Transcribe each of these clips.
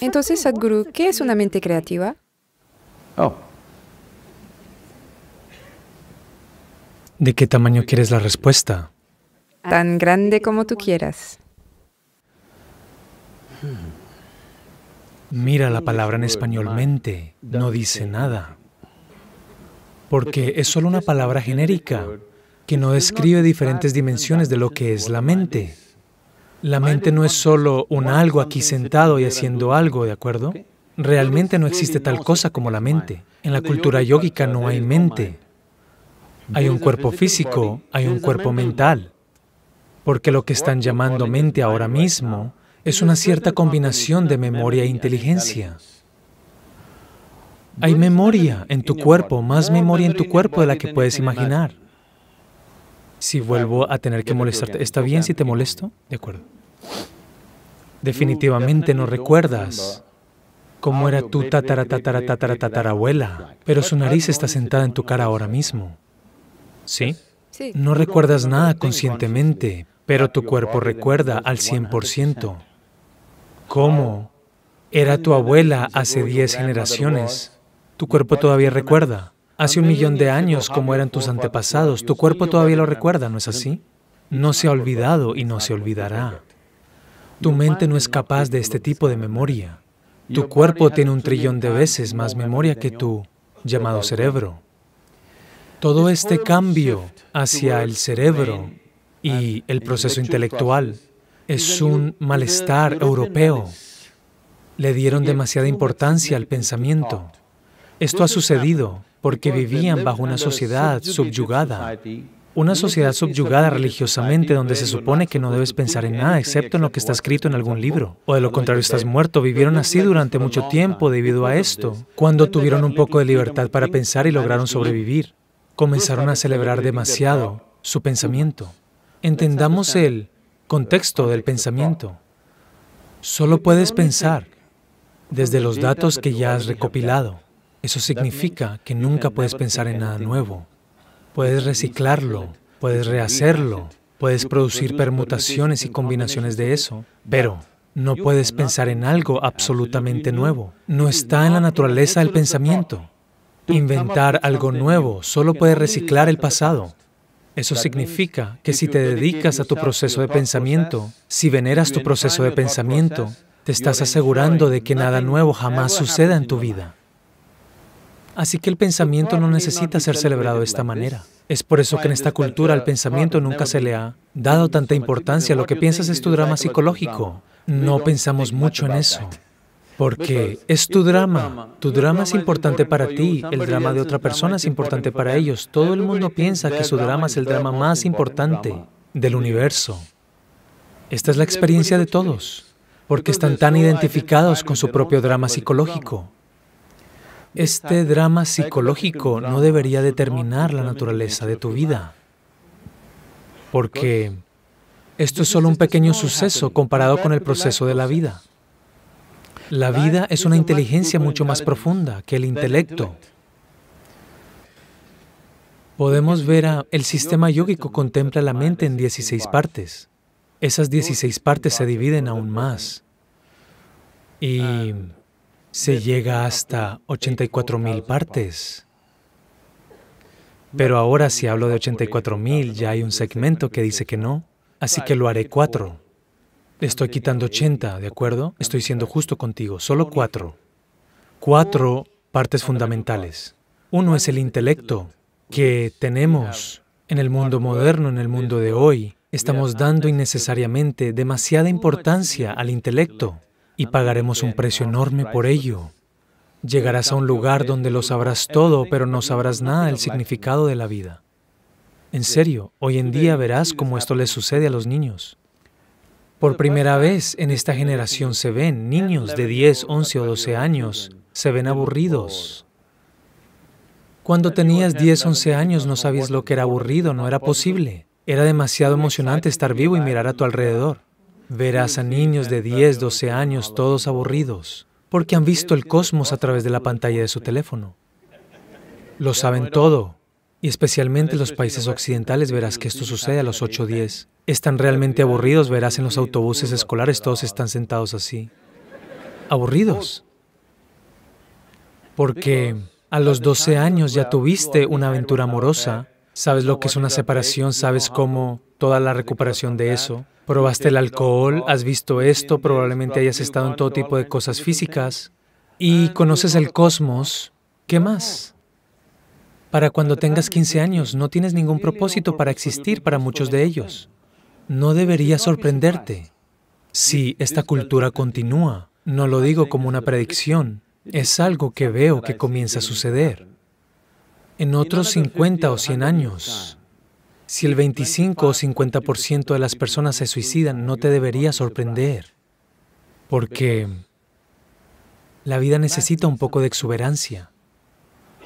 Entonces, Sadhguru, ¿qué es una mente creativa? Oh. ¿De qué tamaño quieres la respuesta? Tan grande como tú quieras. Mira la palabra en español mente, no dice nada. Porque es solo una palabra genérica que no describe diferentes dimensiones de lo que es la mente. La mente no es solo un algo aquí sentado y haciendo algo, ¿de acuerdo? Realmente no existe tal cosa como la mente. En la cultura yógica no hay mente. Hay un cuerpo físico, hay un cuerpo mental. Porque lo que están llamando mente ahora mismo es una cierta combinación de memoria e inteligencia. Hay memoria en tu cuerpo, más memoria en tu cuerpo de la que puedes imaginar. Si vuelvo a tener que molestarte, ¿está bien si te molesto? De acuerdo. Definitivamente no recuerdas cómo era tu abuela pero su nariz está sentada en tu cara ahora mismo. ¿Sí? Sí. No recuerdas nada conscientemente, pero tu cuerpo recuerda al 100% cómo era tu abuela hace 10 generaciones. Tu cuerpo todavía recuerda. Hace un millón de años, cómo eran tus antepasados, tu cuerpo todavía lo recuerda, ¿no es así? No se ha olvidado y no se olvidará. Tu mente no es capaz de este tipo de memoria. Tu cuerpo tiene un trillón de veces más memoria que tu llamado cerebro. Todo este cambio hacia el cerebro y el proceso intelectual es un malestar europeo. Le dieron demasiada importancia al pensamiento. Esto ha sucedido porque vivían bajo una sociedad subyugada una sociedad subyugada religiosamente donde se supone que no debes pensar en nada excepto en lo que está escrito en algún libro. O de lo contrario estás muerto. Vivieron así durante mucho tiempo debido a esto. Cuando tuvieron un poco de libertad para pensar y lograron sobrevivir, comenzaron a celebrar demasiado su pensamiento. Entendamos el contexto del pensamiento. Solo puedes pensar desde los datos que ya has recopilado. Eso significa que nunca puedes pensar en nada nuevo. Puedes reciclarlo, puedes rehacerlo, puedes producir permutaciones y combinaciones de eso, pero no puedes pensar en algo absolutamente nuevo. No está en la naturaleza del pensamiento. Inventar algo nuevo solo puede reciclar el pasado. Eso significa que si te dedicas a tu proceso de pensamiento, si veneras tu proceso de pensamiento, te estás asegurando de que nada nuevo jamás suceda en tu vida. Así que el pensamiento no necesita ser celebrado de esta manera. Es por eso que en esta cultura al pensamiento nunca se le ha dado tanta importancia. Lo que piensas es tu drama psicológico. No pensamos mucho en eso. Porque es tu drama. Tu drama es importante para ti, el drama de otra persona es importante para ellos. Todo el mundo piensa que su drama es el drama más importante del universo. Esta es la experiencia de todos, porque están tan identificados con su propio drama psicológico. Este drama psicológico no debería determinar la naturaleza de tu vida, porque esto es solo un pequeño suceso comparado con el proceso de la vida. La vida es una inteligencia mucho más profunda que el intelecto. Podemos ver El sistema yógico contempla la mente en 16 partes. Esas 16 partes se dividen aún más. Y se llega hasta 84.000 partes. Pero ahora si hablo de 84.000, ya hay un segmento que dice que no, así que lo haré cuatro. Estoy quitando 80, ¿de acuerdo? Estoy siendo justo contigo, solo cuatro. Cuatro partes fundamentales. Uno es el intelecto que tenemos en el mundo moderno, en el mundo de hoy. Estamos dando innecesariamente demasiada importancia al intelecto y pagaremos un precio enorme por ello. Llegarás a un lugar donde lo sabrás todo, pero no sabrás nada del significado de la vida. En serio, hoy en día verás cómo esto les sucede a los niños. Por primera vez en esta generación se ven niños de 10, 11 o 12 años, se ven aburridos. Cuando tenías 10, 11 años no sabías lo que era aburrido, no era posible. Era demasiado emocionante estar vivo y mirar a tu alrededor. Verás a niños de 10, 12 años todos aburridos porque han visto el cosmos a través de la pantalla de su teléfono. Lo saben todo. Y especialmente en los países occidentales verás que esto sucede a los 8 o 10. Están realmente aburridos, verás en los autobuses escolares todos están sentados así. Aburridos. Porque a los 12 años ya tuviste una aventura amorosa, sabes lo que es una separación, sabes cómo toda la recuperación de eso, Probaste el alcohol, has visto esto, probablemente hayas estado en todo tipo de cosas físicas y conoces el cosmos. ¿Qué más? Para cuando tengas 15 años, no tienes ningún propósito para existir para muchos de ellos. No debería sorprenderte si esta cultura continúa. No lo digo como una predicción, es algo que veo que comienza a suceder. En otros 50 o 100 años, si el 25 o 50% de las personas se suicidan, no te debería sorprender, porque la vida necesita un poco de exuberancia.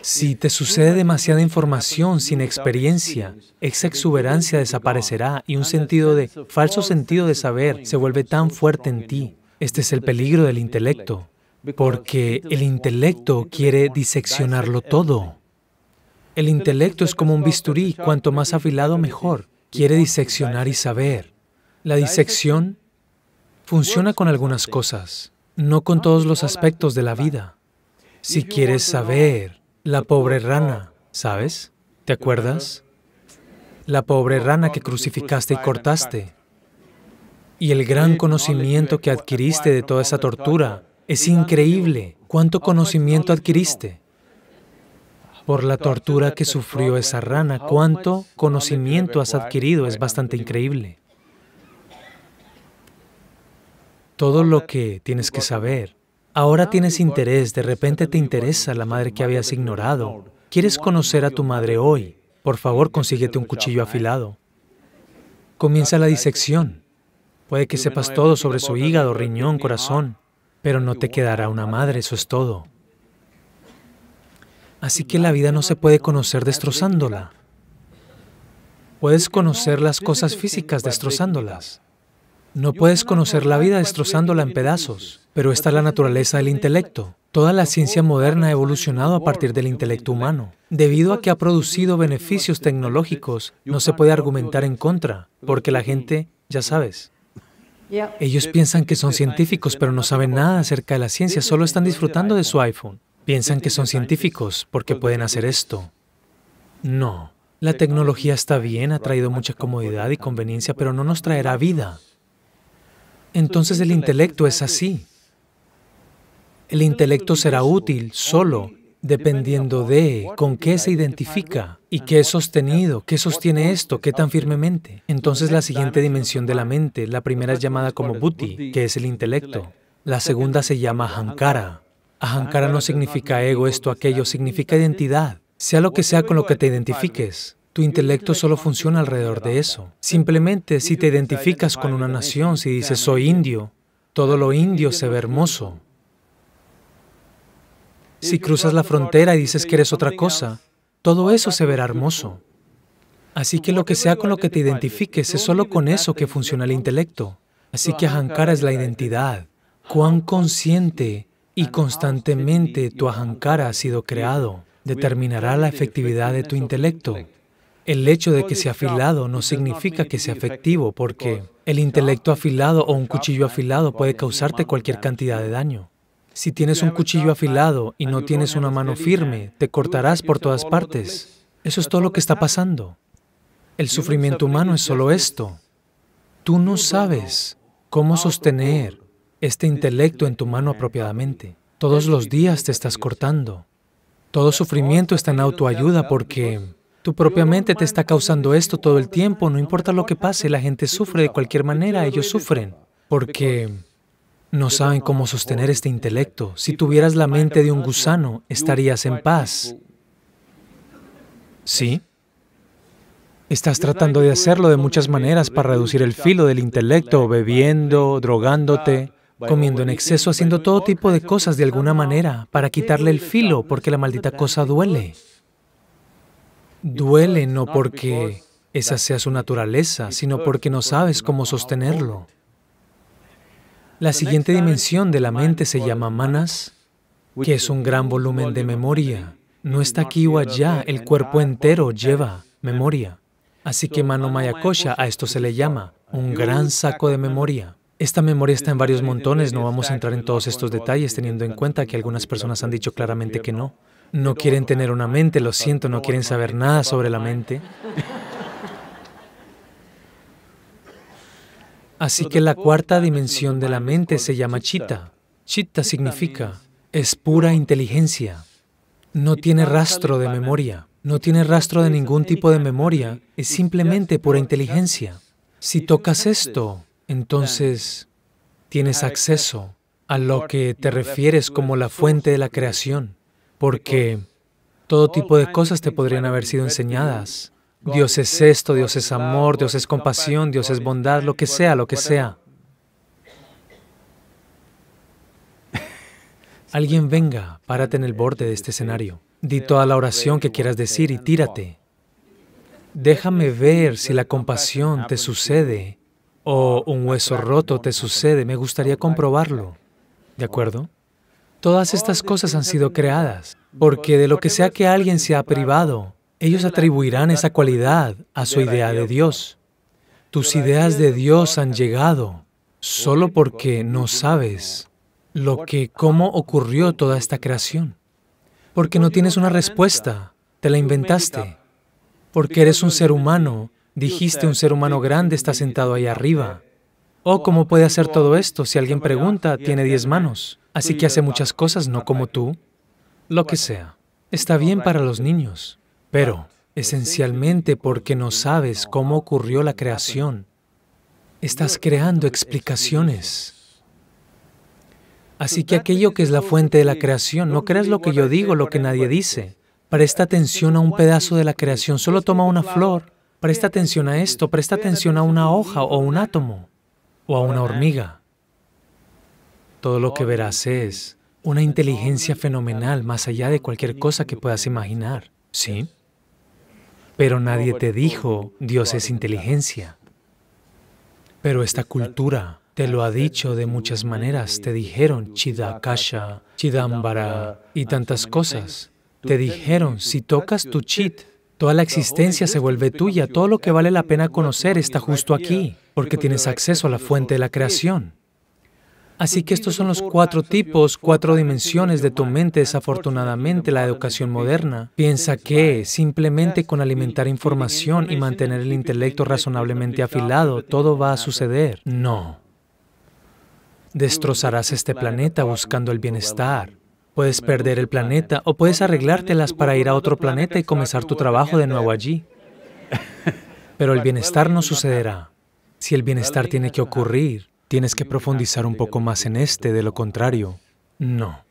Si te sucede demasiada información sin experiencia, esa exuberancia desaparecerá y un sentido de falso sentido de saber se vuelve tan fuerte en ti. Este es el peligro del intelecto, porque el intelecto quiere diseccionarlo todo. El intelecto es como un bisturí, cuanto más afilado mejor. Quiere diseccionar y saber. La disección funciona con algunas cosas, no con todos los aspectos de la vida. Si quieres saber, la pobre rana, ¿sabes? ¿Te acuerdas? La pobre rana que crucificaste y cortaste. Y el gran conocimiento que adquiriste de toda esa tortura. Es increíble cuánto conocimiento adquiriste por la tortura que sufrió esa rana. ¿Cuánto conocimiento has adquirido? Es bastante increíble. Todo lo que tienes que saber. Ahora tienes interés, de repente te interesa la madre que habías ignorado. ¿Quieres conocer a tu madre hoy? Por favor, consíguete un cuchillo afilado. Comienza la disección. Puede que sepas todo sobre su hígado, riñón, corazón, pero no te quedará una madre, eso es todo. Así que la vida no se puede conocer destrozándola. Puedes conocer las cosas físicas destrozándolas. No puedes conocer la vida destrozándola en pedazos, pero esta es la naturaleza del intelecto. Toda la ciencia moderna ha evolucionado a partir del intelecto humano. Debido a que ha producido beneficios tecnológicos, no se puede argumentar en contra, porque la gente, ya sabes, ellos piensan que son científicos, pero no saben nada acerca de la ciencia, solo están disfrutando de su iPhone. Piensan que son científicos porque pueden hacer esto. No. La tecnología está bien, ha traído mucha comodidad y conveniencia, pero no pues, nos traerá vida. Entonces el intelecto es así. El intelecto será útil solo dependiendo de con qué se identifica y qué es sostenido, qué sostiene esto, qué tan firmemente. Entonces la siguiente dimensión de la mente, la primera es llamada como buddhi, que es el intelecto. La segunda se llama hankara, Ahankara no significa ego, esto, aquello, significa identidad. Sea lo que sea con lo que te identifiques, tu intelecto solo funciona alrededor de eso. Simplemente si te identificas con una nación, si dices soy indio, todo lo indio se ve hermoso. Si cruzas la frontera y dices que eres otra cosa, todo eso se verá hermoso. Así que lo que sea con lo que te identifiques es solo con eso que funciona el intelecto. Así que Ahankara es la identidad. Cuán consciente y constantemente tu ahankara ha sido creado, determinará la efectividad de tu intelecto. El hecho de que sea afilado no significa que sea efectivo, porque el intelecto afilado o un cuchillo afilado puede causarte cualquier cantidad de daño. Si tienes un cuchillo afilado y no tienes una mano firme, te cortarás por todas partes. Eso es todo lo que está pasando. El sufrimiento humano es solo esto. Tú no sabes cómo sostener este, este intelecto en tu mano apropiadamente. Todos los días te estás cortando. Todo sufrimiento está en autoayuda porque tu propia mente te está causando esto todo el tiempo. No importa lo que pase, la gente sufre de cualquier manera, ellos sufren. Porque no saben cómo sostener este, este intelecto. Si tuvieras la mente de un gusano, estarías en paz. ¿Sí? Estás tratando de hacerlo de muchas maneras para reducir el filo del intelecto, bebiendo, drogándote, comiendo en exceso, haciendo todo tipo de cosas de alguna manera para quitarle el filo, porque la maldita cosa duele. Duele no porque esa sea su naturaleza, sino porque no sabes cómo sostenerlo. La siguiente dimensión de la mente se llama manas, que es un gran volumen de memoria. No está aquí o allá, el cuerpo entero lleva memoria. Así que Mano Mayakosha a esto se le llama un gran saco de memoria. Esta memoria está en varios montones, no vamos a entrar en todos estos detalles teniendo en cuenta que algunas personas han dicho claramente que no. No quieren tener una mente, lo siento, no quieren saber nada sobre la mente. Así que la cuarta dimensión de la mente se llama chitta. Chitta significa es pura inteligencia. No tiene rastro de memoria, no tiene rastro de ningún tipo de memoria, es simplemente pura inteligencia. Si tocas esto, entonces tienes acceso a lo que te refieres como la fuente de la creación, porque todo tipo de cosas te podrían haber sido enseñadas. Dios es esto, Dios es amor, Dios es compasión, Dios es bondad, lo que sea, lo que sea. Alguien venga, párate en el borde de este escenario. Di toda la oración que quieras decir y tírate. Déjame ver si la compasión te sucede o un hueso roto te sucede, me gustaría comprobarlo. ¿De acuerdo? Todas estas cosas han sido creadas, porque de lo que sea que alguien se ha privado, ellos atribuirán esa cualidad a su idea de Dios. Tus ideas de Dios han llegado solo porque no sabes lo que, cómo ocurrió toda esta creación. Porque no tienes una respuesta, te la inventaste. Porque eres un ser humano Dijiste, un ser humano grande está sentado ahí arriba. Oh, ¿cómo puede hacer todo esto? Si alguien pregunta, tiene diez manos, así que hace muchas cosas, no como tú. Lo que sea. Está bien para los niños, pero esencialmente porque no sabes cómo ocurrió la creación. Estás creando explicaciones. Así que aquello que es la fuente de la creación, no creas lo que yo digo, lo que nadie dice. Presta atención a un pedazo de la creación, solo toma una flor Presta atención a esto, presta atención a una hoja o un átomo o a una hormiga. Todo lo que verás es una inteligencia fenomenal más allá de cualquier cosa que puedas imaginar, ¿sí? Pero nadie te dijo, Dios es inteligencia. Pero esta cultura te lo ha dicho de muchas maneras. Te dijeron Chidakasha, Chidambara y tantas cosas. Te dijeron, si tocas tu chit, Toda la existencia se vuelve tuya, todo lo que vale la pena conocer está justo aquí, porque tienes acceso a la fuente de la creación. Así que estos son los cuatro tipos, cuatro dimensiones de tu mente. Desafortunadamente, la educación moderna piensa que simplemente con alimentar información y mantener el intelecto razonablemente afilado, todo va a suceder. No. Destrozarás este planeta buscando el bienestar. Puedes perder el planeta o puedes arreglártelas para ir a otro planeta y comenzar tu trabajo de nuevo allí. Pero el pues, bienestar no sucederá. Si el bienestar tiene que ocurrir, tienes que profundizar un poco más en este, de lo contrario, no.